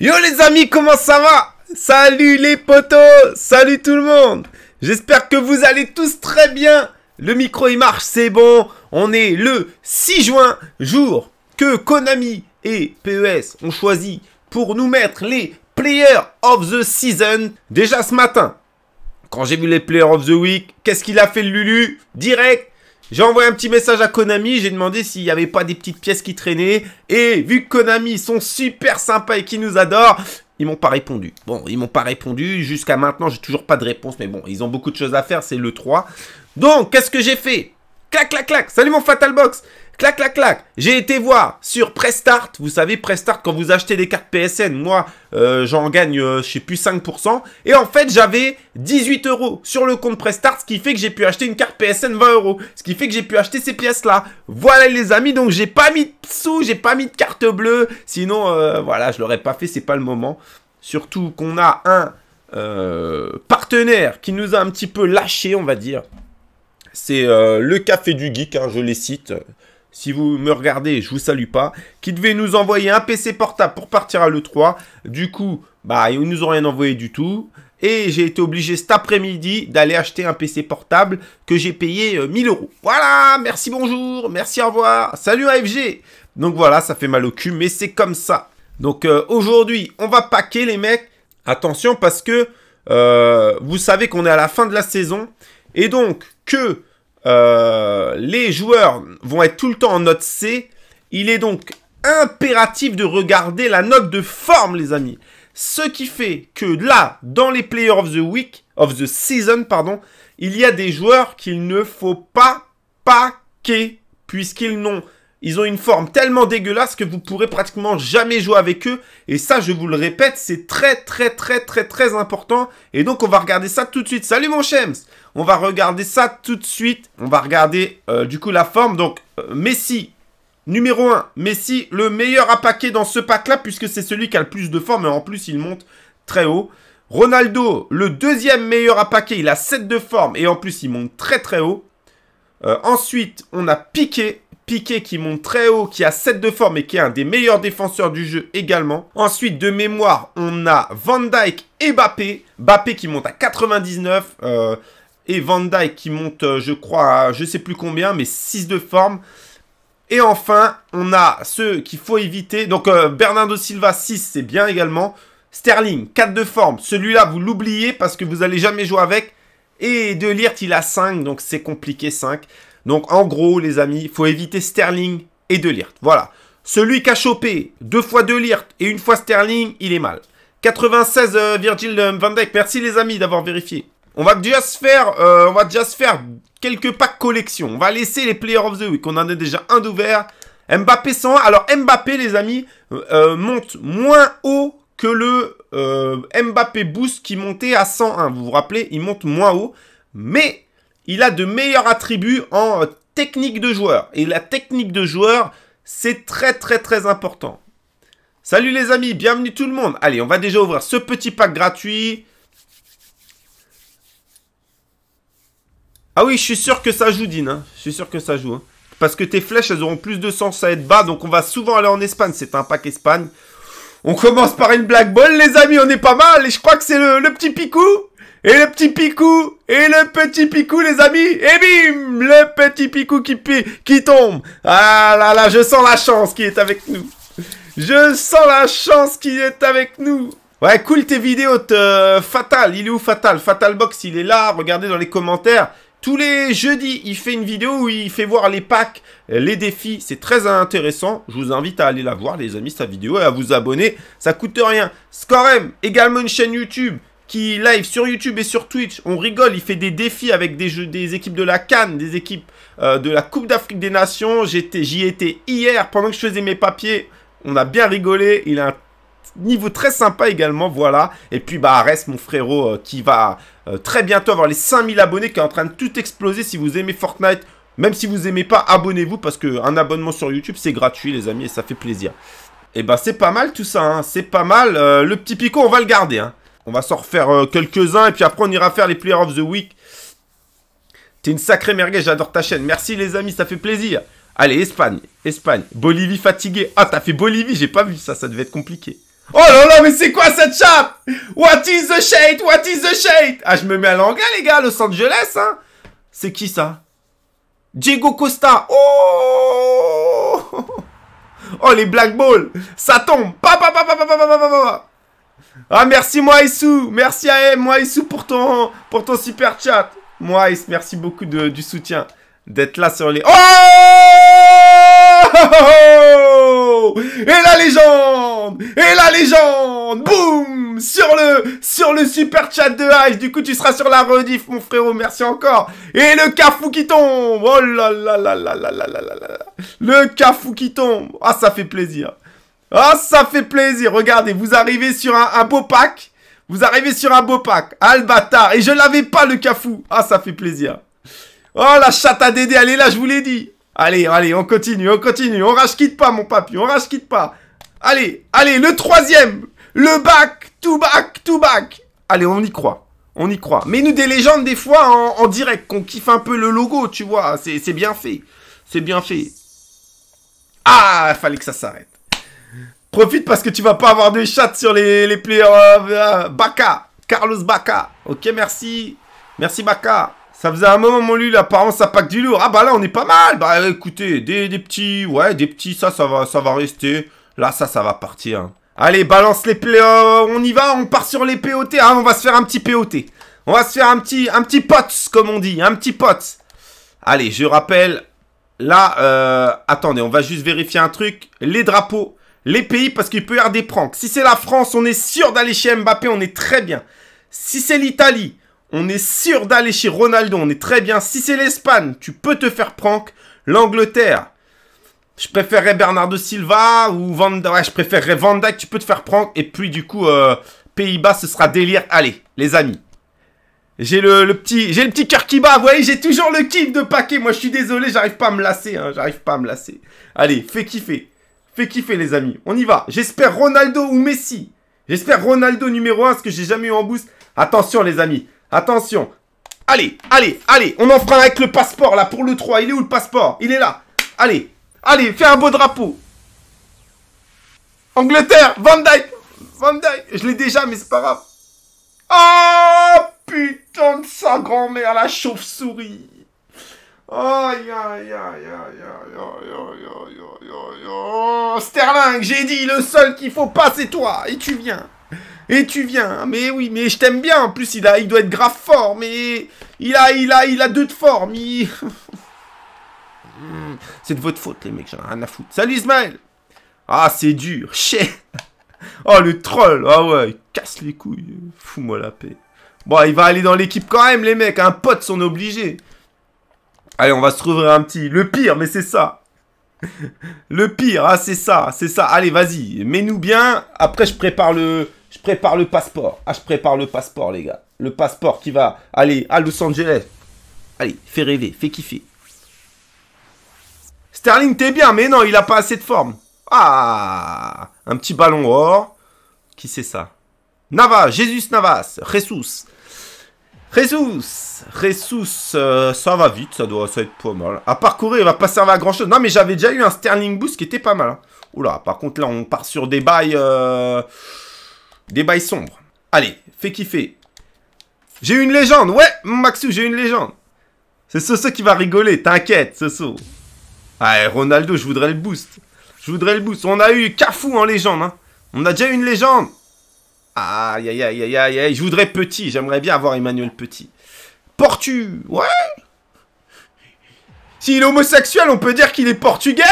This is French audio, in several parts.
Yo les amis, comment ça va Salut les potos Salut tout le monde J'espère que vous allez tous très bien Le micro il marche, c'est bon On est le 6 juin, jour que Konami et PES ont choisi pour nous mettre les Players of the Season. Déjà ce matin, quand j'ai vu les Players of the Week, qu'est-ce qu'il a fait le Lulu Direct j'ai envoyé un petit message à Konami, j'ai demandé s'il n'y avait pas des petites pièces qui traînaient. Et vu que Konami sont super sympas et qu'ils nous adorent, ils m'ont pas répondu. Bon, ils m'ont pas répondu. Jusqu'à maintenant, j'ai toujours pas de réponse. Mais bon, ils ont beaucoup de choses à faire, c'est le 3. Donc, qu'est-ce que j'ai fait Clac, clac, clac Salut mon Fatal Box Clac, clac, clac. J'ai été voir sur Prestart. Vous savez, Prestart, quand vous achetez des cartes PSN, moi, euh, j'en gagne, je euh, je sais plus, 5%. Et en fait, j'avais 18 euros sur le compte Prestart, ce qui fait que j'ai pu acheter une carte PSN 20 euros. Ce qui fait que j'ai pu acheter ces pièces-là. Voilà, les amis. Donc, j'ai pas mis de sous, j'ai pas mis de carte bleue. Sinon, euh, voilà, je l'aurais pas fait, c'est pas le moment. Surtout qu'on a un partenaire qui nous a un petit peu lâché, on va dire. C'est le Café du Geek, hein, je les cite si vous me regardez, je vous salue pas, qui devait nous envoyer un PC portable pour partir à l'E3. Du coup, bah, ils nous ont rien envoyé du tout. Et j'ai été obligé cet après-midi d'aller acheter un PC portable que j'ai payé 1000 euh, euros. Voilà, merci, bonjour, merci, au revoir, salut AFG. Donc voilà, ça fait mal au cul, mais c'est comme ça. Donc euh, aujourd'hui, on va paquer les mecs. Attention parce que euh, vous savez qu'on est à la fin de la saison. Et donc que euh, les joueurs vont être tout le temps en note C. Il est donc impératif de regarder la note de forme, les amis. Ce qui fait que là, dans les Players of the Week, of the Season, pardon, il y a des joueurs qu'il ne faut pas paquer, puisqu'ils n'ont ils ont une forme tellement dégueulasse que vous pourrez pratiquement jamais jouer avec eux. Et ça, je vous le répète, c'est très très très très très important. Et donc, on va regarder ça tout de suite. Salut mon Chems On va regarder ça tout de suite. On va regarder euh, du coup la forme. Donc, euh, Messi, numéro 1. Messi, le meilleur à paquer dans ce pack-là puisque c'est celui qui a le plus de forme. Et en plus, il monte très haut. Ronaldo, le deuxième meilleur à paquet. Il a 7 de forme et en plus, il monte très très haut. Euh, ensuite, on a Piqué Piqué qui monte très haut, qui a 7 de forme et qui est un des meilleurs défenseurs du jeu également. Ensuite, de mémoire, on a Van Dyke et Bappé. Bappé qui monte à 99. Euh, et Van Dyke qui monte, euh, je crois, je je sais plus combien, mais 6 de forme. Et enfin, on a ceux qu'il faut éviter. Donc, euh, Bernardo Silva, 6, c'est bien également. Sterling, 4 de forme. Celui-là, vous l'oubliez parce que vous n'allez jamais jouer avec. Et De Ligt, il a 5, donc c'est compliqué, 5. Donc en gros, les amis, il faut éviter Sterling et De Voilà. Celui qui a chopé deux fois De et une fois Sterling, il est mal. 96 euh, Virgil euh, Van Dijk. Merci les amis d'avoir vérifié. On va déjà se faire, euh, on va déjà se faire quelques packs collection. On va laisser les Players of the Week. On en a déjà un d'ouvert. Mbappé 101. Alors Mbappé les amis monte moins haut que le Mbappé Boost qui montait à 101. Vous vous rappelez, il monte moins haut. Mais il a de meilleurs attributs en technique de joueur. Et la technique de joueur, c'est très très très important. Salut les amis, bienvenue tout le monde. Allez, on va déjà ouvrir ce petit pack gratuit. Ah oui, je suis sûr que ça joue, Dean. Hein. Je suis sûr que ça joue. Hein. Parce que tes flèches, elles auront plus de sens à être bas. Donc on va souvent aller en Espagne. C'est un pack Espagne. On commence par une black ball, les amis. On est pas mal. Et je crois que c'est le petit picou. Et le petit picou Et le petit picou, les amis Et bim Le petit picou qui, qui tombe Ah là là, je sens la chance qui est avec nous Je sens la chance qui est avec nous Ouais, cool tes vidéos, Fatal, il est où Fatal Fatal Box, il est là, regardez dans les commentaires. Tous les jeudis, il fait une vidéo où il fait voir les packs, les défis. C'est très intéressant. Je vous invite à aller la voir, les amis, sa vidéo, et à vous abonner. Ça coûte rien. Scorem, également une chaîne YouTube qui live sur YouTube et sur Twitch. On rigole, il fait des défis avec des, jeux, des équipes de la Cannes, des équipes euh, de la Coupe d'Afrique des Nations. J'y étais hier pendant que je faisais mes papiers. On a bien rigolé. Il a un niveau très sympa également, voilà. Et puis bah reste mon frérot euh, qui va euh, très bientôt avoir les 5000 abonnés, qui est en train de tout exploser. Si vous aimez Fortnite, même si vous aimez pas, abonnez-vous parce qu'un abonnement sur YouTube c'est gratuit les amis et ça fait plaisir. Et eh bah c'est pas mal tout ça, hein. c'est pas mal. le petit picot on va le garder. Hein. On va s'en refaire euh, quelques-uns. Et puis après, on ira faire les Players of the Week. T'es une sacrée merguez, j'adore ta chaîne. Merci les amis, ça fait plaisir. Allez, Espagne, Espagne. Bolivie fatiguée. Ah, t'as fait Bolivie, j'ai pas vu ça, ça devait être compliqué. Oh là là, mais c'est quoi cette chape What is the shade What is the shade Ah, je me mets à l'anglais, les gars, Los Angeles, hein C'est qui, ça Diego Costa Oh Oh, les Black Balls Ça tombe pa, pa, pa, pa, pa, pa, pa, pa, pa. Ah, merci Moaïsou Merci à M, pour ton, pour ton super chat. Moaïs, merci beaucoup de, du soutien. D'être là sur les... Oh Et la légende Et la légende Boum Sur le sur le super chat de Ice Du coup, tu seras sur la rediff, mon frérot. Merci encore. Et le cafou qui tombe Oh là là là là là là là là Le cafou qui tombe Ah, ça fait plaisir Oh, ça fait plaisir. Regardez, vous arrivez sur un, beau pack. Vous arrivez sur un beau pack. Ah, bâtard. Et je l'avais pas, le cafou. Ah, ça fait plaisir. Oh, la chatte à Dédé. Allez, là, je vous l'ai dit. Allez, allez, on continue, on continue. On rage quitte pas, mon papy. On rage quitte pas. Allez, allez, le troisième. Le bac, tout back tout back. Allez, on y croit. On y croit. Mais nous, des légendes, des fois, en, direct, qu'on kiffe un peu le logo, tu vois. C'est bien fait. C'est bien fait. Ah, fallait que ça s'arrête. Profite parce que tu vas pas avoir de chats sur les, les players. Euh, Carlos Baka. Ok, merci. Merci Baka. Ça faisait un moment, mon lui, l'apparence ça pack du lourd. Ah bah là, on est pas mal. Bah écoutez, des, des petits, ouais, des petits, ça, ça va, ça va rester. Là, ça, ça va partir. Hein. Allez, balance les play on y va, on part sur les POT. Hein. on va se faire un petit POT. On va se faire un petit, un petit pote, comme on dit. Un petit pots. Allez, je rappelle. Là, euh, attendez, on va juste vérifier un truc. Les drapeaux les pays parce qu'il peut y avoir des pranks. Si c'est la France, on est sûr d'aller chez Mbappé, on est très bien. Si c'est l'Italie, on est sûr d'aller chez Ronaldo, on est très bien. Si c'est l'Espagne, tu peux te faire prank. L'Angleterre, je préférerais Bernardo Silva ou Van Ouais, je préférerais Van Dijk, tu peux te faire prank. Et puis du coup, euh, Pays-Bas, ce sera délire. Allez, les amis. J'ai le, petit, j'ai le petit cœur qui bat. Vous voyez, j'ai toujours le kiff de paquet. Moi, je suis désolé, j'arrive pas à me lasser. Hein. j'arrive pas à me lasser. Allez, fais kiffer kiffer, les amis. On y va. J'espère Ronaldo ou Messi. J'espère Ronaldo numéro 1, ce que j'ai jamais eu en boost. Attention, les amis. Attention. Allez, allez, allez. On en fera avec le passeport, là, pour le 3. Il est où, le passeport Il est là. Allez, allez, fais un beau drapeau. Angleterre, Van Dyke. Van Dyke. Je l'ai déjà, mais c'est pas grave. Oh, putain de sa grand-mère, la chauve-souris. Sterling, j'ai dit, le seul qu'il faut pas, c'est toi, et tu viens. Et tu viens, mais oui, mais je t'aime bien, en plus, il, a, il doit être grave fort, mais il a, il a, il a deux de forme, il... c'est de votre faute, les mecs, j'en ai rien à foutre. Salut, Ismaël Ah, c'est dur, chez Oh, le troll, ah ouais, il casse les couilles, fous-moi la paix. Bon, il va aller dans l'équipe quand même, les mecs, un pote, sont obligés. Allez, on va se trouver un petit. Le pire, mais c'est ça. Le pire, ah, c'est ça, c'est ça. Allez, vas-y, mets-nous bien. Après, je prépare le, je prépare le passeport. Ah, je prépare le passeport, les gars. Le passeport qui va aller à Los Angeles. Allez, fais rêver, fais kiffer. Sterling, t'es bien, mais non, il a pas assez de forme. Ah, un petit ballon or. Qui c'est ça Navas, Jésus Navas, Jesus. Jesus Jesus, euh, ça va vite, ça doit être pas mal. À parcourir, il va pas servir à grand chose. Non, mais j'avais déjà eu un Sterling Boost qui était pas mal. Hein. Oula, par contre, là, on part sur des bails... Euh, des bails sombres. Allez, fais kiffer. J'ai une légende, ouais, Maxou, j'ai une légende. C'est Soso qui va rigoler, t'inquiète, Soso. Allez, ah, Ronaldo, je voudrais le boost. Je voudrais le boost. On a eu Cafou en légende, hein. On a déjà eu une légende. Aïe, aïe, aïe, aïe, aïe, aïe. Je voudrais Petit. J'aimerais bien avoir Emmanuel Petit. Portu. Ouais. S'il est homosexuel, on peut dire qu'il est portugais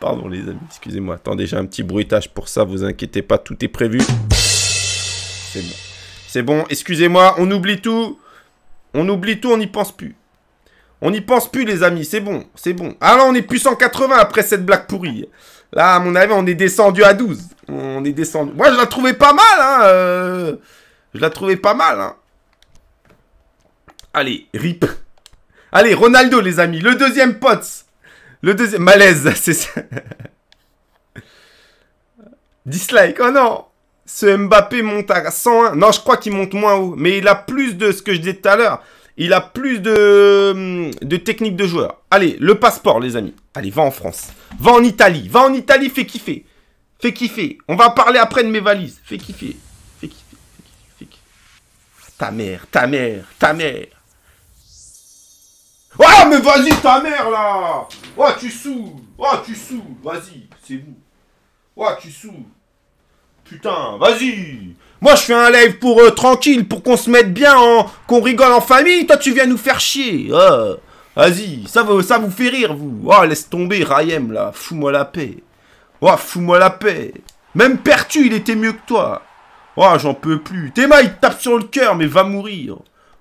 Pardon les amis, excusez-moi. Attendez, j'ai un petit bruitage pour ça, vous inquiétez pas, tout est prévu. C'est bon. C'est bon, excusez-moi, on oublie tout. On oublie tout, on n'y pense plus. On n'y pense plus, les amis. C'est bon, c'est bon. Ah là, on est plus 180 après cette blague pourrie. Là, à mon avis, on est descendu à 12. On est descendu. Moi, je la trouvais pas mal, hein. Euh. Je la trouvais pas mal, hein. Allez, rip. Allez, Ronaldo, les amis. Le deuxième pot. Le deuxième... Malaise, c'est ça. Dislike, oh non Ce Mbappé monte à 101. Non, je crois qu'il monte moins haut. Mais il a plus de ce que je disais tout à l'heure. Il a plus de, hum, de de joueur. Allez, le passeport, les amis. Allez, va en France. Va en Italie. Va en Italie, fais kiffer. Fais kiffer. On va parler après de mes valises. Fais kiffer. Fais kiffer. Fais kiffer. Ta mère, ta mère, ta mère. oh, mais vas-y, ta mère, là Oh, tu saoules Oh, tu saoules Vas-y, c'est vous Oh, tu saoules Putain, vas-y moi, je fais un live pour euh, tranquille, pour qu'on se mette bien, qu'on rigole en famille. Toi, tu viens nous faire chier. Hein. Vas-y, ça, vous, ça vous fait rire, vous. Oh, laisse tomber, Rayem, là. Fous-moi la paix. Oh, fous-moi la paix. Même Pertu, il était mieux que toi. Oh, j'en peux plus. Théma, il tape sur le cœur, mais va mourir.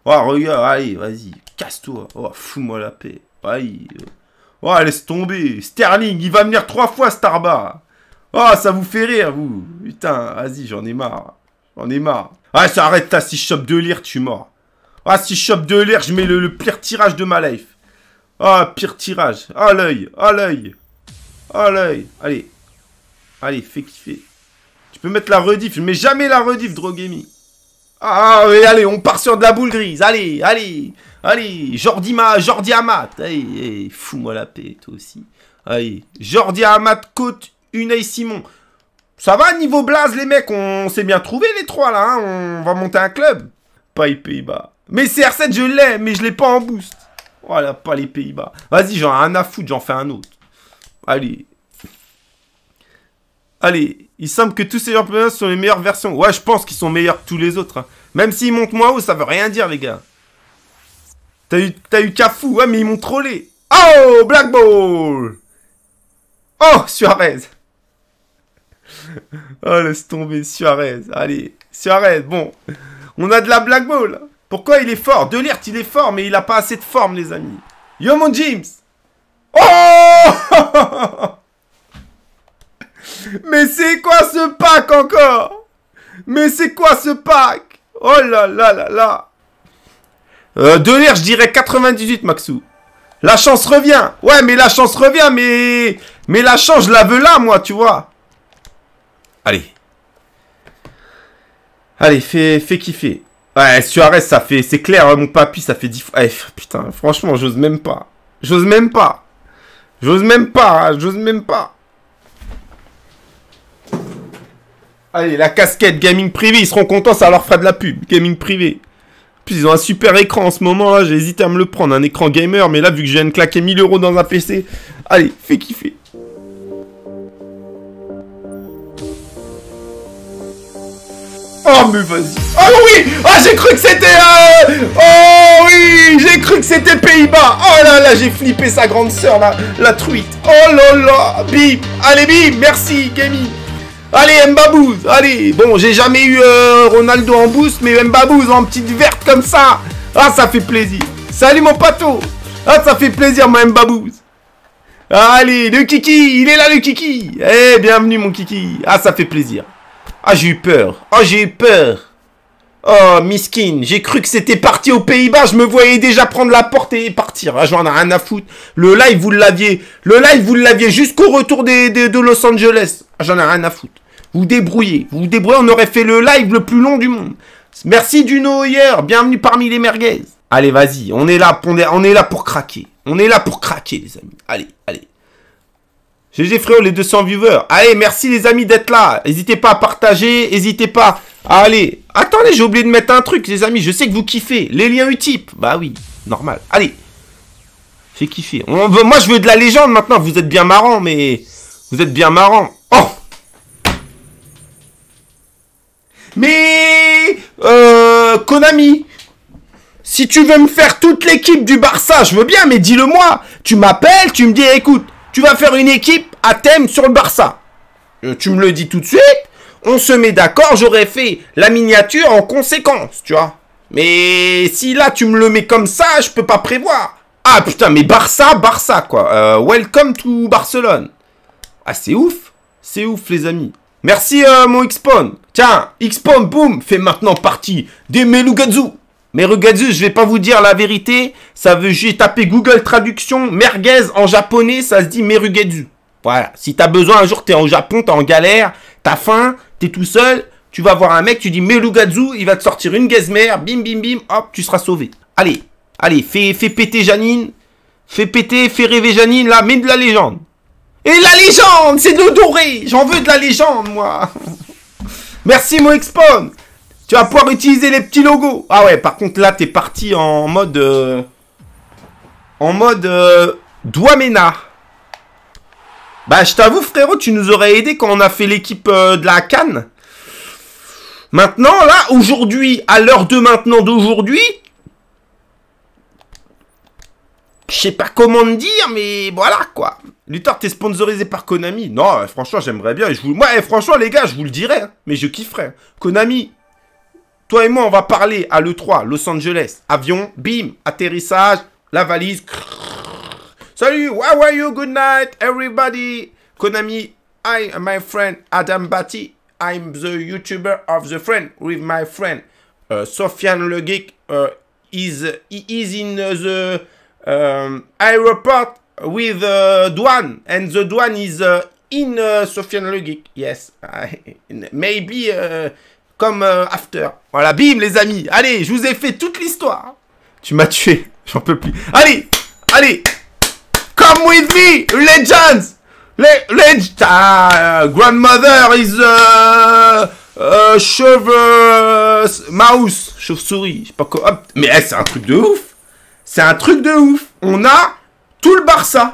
Oh, regarde, allez, vas-y. Casse-toi. Oh, fous-moi la paix. Aïe. Oh, laisse tomber. Sterling, il va venir trois fois, Starba. Oh, ça vous fait rire, vous. Putain, vas-y, j'en ai marre. On est marre. Ah, ça arrête si je chope de lire, tu mort. Ah, si je chope de lire, je mets le, pire tirage de ma life. Ah, pire tirage. Ah, l'œil. Ah, l'œil. Ah, l'œil. Allez. Allez, fais kiffer. Tu peux mettre la rediff. Je mets jamais la rediff, droguémie. Ah, ah, oui, allez, on part sur de la boule grise. Allez, allez. Allez, Jordi, Ma, Jordi Amat. Allez, fous-moi la paix, toi aussi. Allez, Jordi Amat, côte, Unai Simon. Ça va, niveau blaze, les mecs, on s'est bien trouvé les trois, là, hein. on va monter un club. Pas les Pays-Bas. Mais CR7, je l'ai, mais je l'ai pas en boost. Voilà, pas les Pays-Bas. Vas-y, j'en ai un à foutre, j'en fais un autre. Allez. Allez, il semble que tous ces championnats sont les meilleures versions. Ouais, je pense qu'ils sont meilleurs que tous les autres. Hein. Même s'ils montent moins haut, ça veut rien dire, les gars. T'as eu, as eu Cafou, ouais, mais ils m'ont trollé. Oh, Black Ball Oh, Suarez oh, laisse tomber, Suarez. Allez, Suarez, bon. On a de la black ball. Pourquoi il est fort De il est fort, mais il n'a pas assez de forme, les amis. Yo, mon James Oh Mais c'est quoi ce pack encore Mais c'est quoi ce pack Oh là là là là euh, De je dirais 98, Maxou. La chance revient. Ouais, mais la chance revient, mais... Mais la chance, je la veux là, moi, tu vois. Allez. Allez, fais, fais kiffer. Ouais, Suarez, ça fait. C'est clair, hein, mon papy, ça fait 10 fois. Eh, putain, franchement, j'ose même pas. J'ose même pas. J'ose même pas, hein, j'ose même pas. Allez, la casquette gaming privé, ils seront contents, ça leur fera de la pub, gaming privé. Puis ils ont un super écran en ce moment, là, j'ai hésité à me le prendre, un écran gamer, mais là, vu que je viens de claquer 1000 euros dans un PC, allez, fais kiffer. Oh mais vas-y Oh oui Ah, j'ai cru que c'était... Euh, oh oui J'ai cru que c'était Pays-Bas Oh là là, j'ai flippé sa grande sœur, là la truite Oh là là Bip. Allez bip. Merci Gamy Allez Mbabouz Allez Bon, j'ai jamais eu euh, Ronaldo en boost, mais Mbabouz en petite verte comme ça Ah, ça fait plaisir Salut mon pato Ah, ça fait plaisir Mbabouz Allez, le Kiki Il est là le Kiki Eh, bienvenue mon Kiki Ah, ça fait plaisir ah, j'ai eu peur. Ah, j'ai eu peur. Oh, miskin, j'ai cru que c'était parti aux Pays-Bas, je me voyais déjà prendre la porte et partir. Ah, j'en ai rien à foutre. Le live, vous l'aviez. Le live, vous l'aviez jusqu'au retour des, de Los Angeles. Ah, j'en ai rien à foutre. Vous débrouillez. Vous débrouillez, on aurait fait le live le plus long du monde. Merci Duno hier, bienvenue parmi les merguez. Allez, vas-y, on est là, on est là pour craquer. On est là pour craquer, les amis. Allez, allez. GG frérot, les 200 viewers. Allez, merci les amis d'être là. N'hésitez pas à partager, n'hésitez pas à aller. Attendez, j'ai oublié de mettre un truc, les amis. Je sais que vous kiffez. Les liens Utip. Bah oui, normal. Allez. fais kiffer, On Moi, je veux de la légende maintenant. Vous êtes bien marrant, mais... Vous êtes bien marrant. Oh Mais... Euh... Konami si tu veux me faire toute l'équipe du Barça, je veux bien, mais dis-le moi. Tu m'appelles, tu me dis, écoute, tu vas faire une équipe à thème sur le Barça. Euh, tu me le dis tout de suite. On se met d'accord. J'aurais fait la miniature en conséquence, tu vois. Mais si là tu me le mets comme ça, je peux pas prévoir. Ah putain, mais Barça, Barça quoi. Euh, welcome to Barcelone. Ah c'est ouf, c'est ouf les amis. Merci euh, mon X-Pawn. Tiens, X-Pawn, boum fait maintenant partie des Melugazu. Mais je vais pas vous dire la vérité. Ça veut, j'ai tapé Google Traduction merguez en japonais, ça se dit Merugazu. Voilà. Si t'as besoin un jour, t'es en Japon, t'es en galère, t'as faim, t'es tout seul, tu vas voir un mec, tu dis Merugazu, il va te sortir une gazmère, bim bim bim, hop, tu seras sauvé. Allez, allez, fais, fais péter Janine, fais péter, fais rêver Janine, là, mets de la légende. Et la légende, c'est de l'eau dorée, j'en veux de la légende, moi. Merci mon tu vas pouvoir utiliser les petits logos. Ah ouais, par contre, là, t'es parti en mode... Euh, en mode... Euh, Douamena. Bah, je t'avoue, frérot, tu nous aurais aidé quand on a fait l'équipe euh, de la Cannes. Maintenant, là, aujourd'hui, à l'heure de maintenant d'aujourd'hui... Je sais pas comment dire, mais voilà, quoi. Luthor, t'es sponsorisé par Konami. Non, franchement, j'aimerais bien. je vous... Moi, eh, franchement, les gars, je vous le dirais. Hein, mais je kifferais. Hein. Konami, toi et moi, on va parler à l'E3, Los Angeles. Avion, bim, atterrissage, la valise. Salut, how are you? Good night, everybody. Konami, I am my friend Adam Batty. I'm the YouTuber of the friend with my friend euh, Sofiane Le Geek. Euh, is, is in the euh, airport with uh, and the Douane is in Sofiane Le Yes, maybe comme euh, After. Voilà, bim les amis. Allez, je vous ai fait toute l'histoire. Tu m'as tué, j'en peux plus. Allez, allez. Come with me, legends. Le legends. Euh, grandmother is a euh, cheveux mouse, chauve-souris, pas quoi. Mais eh, c'est un truc de ouf. C'est un truc de ouf. On a tout le Barça.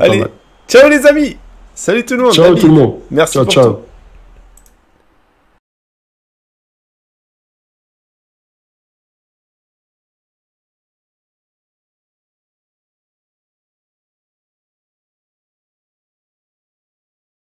Allez, ciao les amis. Salut tout le monde. Ciao tout le monde. Merci ciao,